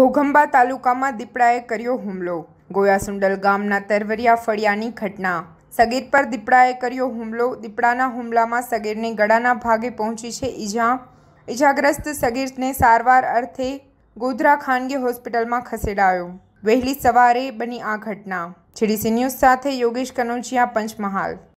ઘોઘંબા તાલુકામાં દીપડાએ કર્યો હુમલો ગોયાસુંડલ ગામના તરવરિયા ફળિયાની ઘટના સગીર પર દીપડાએ કર્યો હુમલો દીપડાના હુમલામાં સગીરને ગળાના ભાગે પહોંચી છે ઈજા ઈજાગ્રસ્ત સગીરને સારવાર અર્થે ગોધરા ખાનગી હોસ્પિટલમાં ખસેડાયો વહેલી સવારે બની આ ઘટના જીડીસી ન્યૂઝ સાથે યોગેશ કનોજિયા પંચમહાલ